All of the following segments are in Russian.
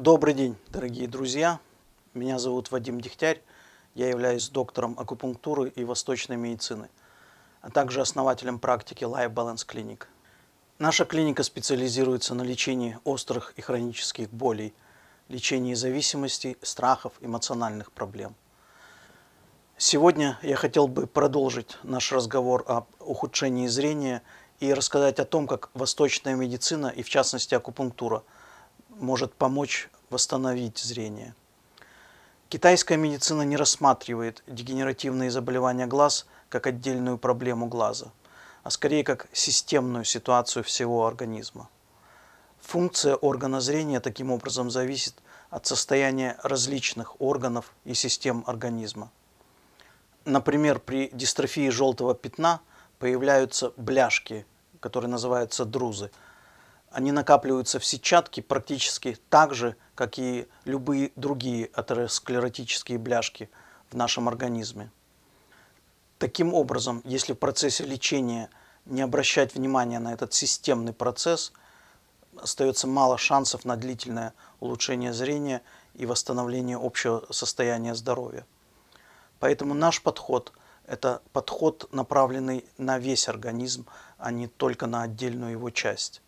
Добрый день, дорогие друзья. Меня зовут Вадим Дегтярь. Я являюсь доктором акупунктуры и восточной медицины, а также основателем практики Life Balance Clinic. Наша клиника специализируется на лечении острых и хронических болей, лечении зависимости, страхов, эмоциональных проблем. Сегодня я хотел бы продолжить наш разговор об ухудшении зрения и рассказать о том, как восточная медицина и в частности акупунктура – может помочь восстановить зрение. Китайская медицина не рассматривает дегенеративные заболевания глаз как отдельную проблему глаза, а скорее как системную ситуацию всего организма. Функция органа зрения таким образом зависит от состояния различных органов и систем организма. Например, при дистрофии желтого пятна появляются бляшки, которые называются друзы – они накапливаются в сетчатке практически так же, как и любые другие атеросклеротические бляшки в нашем организме. Таким образом, если в процессе лечения не обращать внимания на этот системный процесс, остается мало шансов на длительное улучшение зрения и восстановление общего состояния здоровья. Поэтому наш подход – это подход, направленный на весь организм, а не только на отдельную его часть.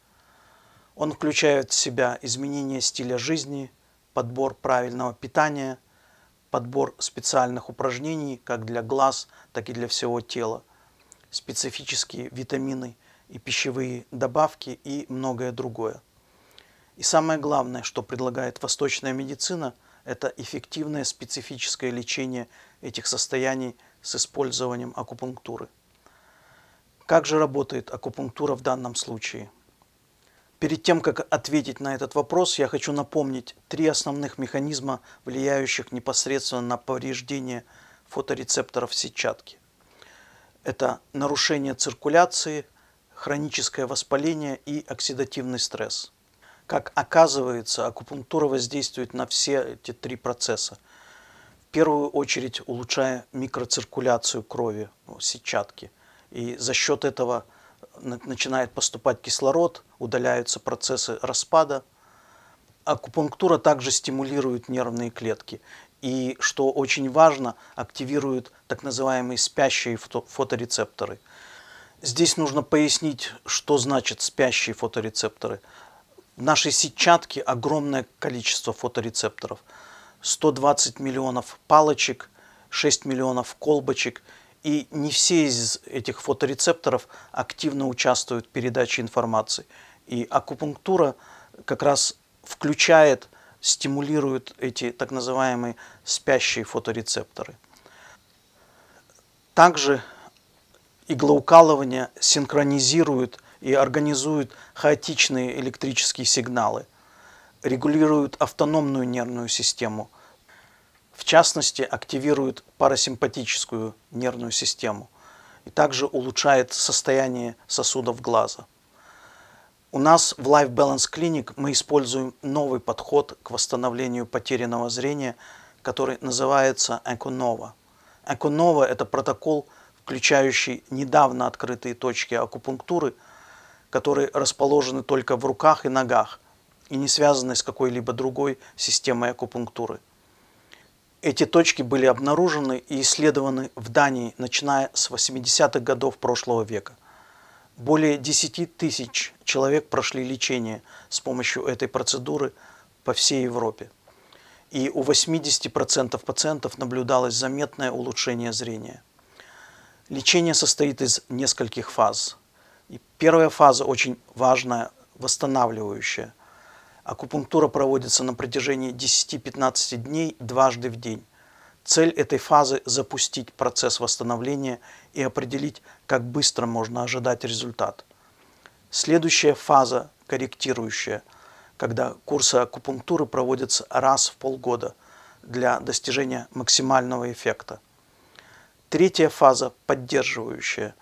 Он включает в себя изменение стиля жизни, подбор правильного питания, подбор специальных упражнений как для глаз, так и для всего тела, специфические витамины и пищевые добавки и многое другое. И самое главное, что предлагает восточная медицина, это эффективное специфическое лечение этих состояний с использованием акупунктуры. Как же работает акупунктура в данном случае? Перед тем, как ответить на этот вопрос, я хочу напомнить три основных механизма, влияющих непосредственно на повреждение фоторецепторов сетчатки. Это нарушение циркуляции, хроническое воспаление и оксидативный стресс. Как оказывается, акупунктура воздействует на все эти три процесса. В первую очередь улучшая микроциркуляцию крови, ну, сетчатки. И за счет этого – начинает поступать кислород, удаляются процессы распада. Акупунктура также стимулирует нервные клетки и, что очень важно, активирует так называемые спящие фоторецепторы. Здесь нужно пояснить, что значит спящие фоторецепторы. В нашей сетчатке огромное количество фоторецепторов. 120 миллионов палочек, 6 миллионов колбочек – и не все из этих фоторецепторов активно участвуют в передаче информации. И акупунктура как раз включает, стимулирует эти так называемые спящие фоторецепторы. Также иглоукалывание синхронизирует и организует хаотичные электрические сигналы, регулирует автономную нервную систему – в частности, активирует парасимпатическую нервную систему и также улучшает состояние сосудов глаза. У нас в Life Balance Clinic мы используем новый подход к восстановлению потерянного зрения, который называется Эконова. Эконова – это протокол, включающий недавно открытые точки акупунктуры, которые расположены только в руках и ногах и не связаны с какой-либо другой системой акупунктуры – эти точки были обнаружены и исследованы в Дании, начиная с 80-х годов прошлого века. Более 10 тысяч человек прошли лечение с помощью этой процедуры по всей Европе. И у 80% пациентов наблюдалось заметное улучшение зрения. Лечение состоит из нескольких фаз. И первая фаза очень важная, восстанавливающая – Акупунктура проводится на протяжении 10-15 дней дважды в день. Цель этой фазы – запустить процесс восстановления и определить, как быстро можно ожидать результат. Следующая фаза – корректирующая, когда курсы акупунктуры проводятся раз в полгода для достижения максимального эффекта. Третья фаза – поддерживающая.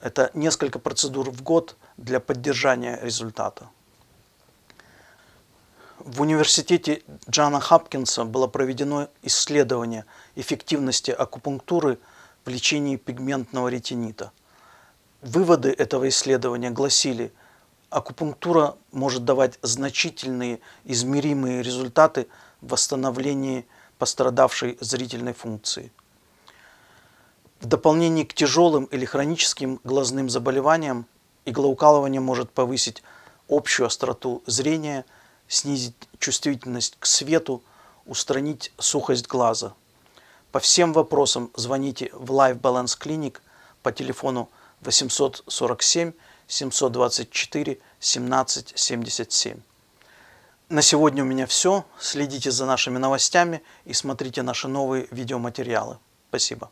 Это несколько процедур в год для поддержания результата. В университете Джана Хапкинса было проведено исследование эффективности акупунктуры в лечении пигментного ретинита. Выводы этого исследования гласили, акупунктура может давать значительные измеримые результаты в восстановлении пострадавшей зрительной функции. В дополнение к тяжелым или хроническим глазным заболеваниям иглоукалывание может повысить общую остроту зрения – снизить чувствительность к свету, устранить сухость глаза. По всем вопросам звоните в Life Balance Clinic по телефону 847 724 17 77. На сегодня у меня все. Следите за нашими новостями и смотрите наши новые видеоматериалы. Спасибо.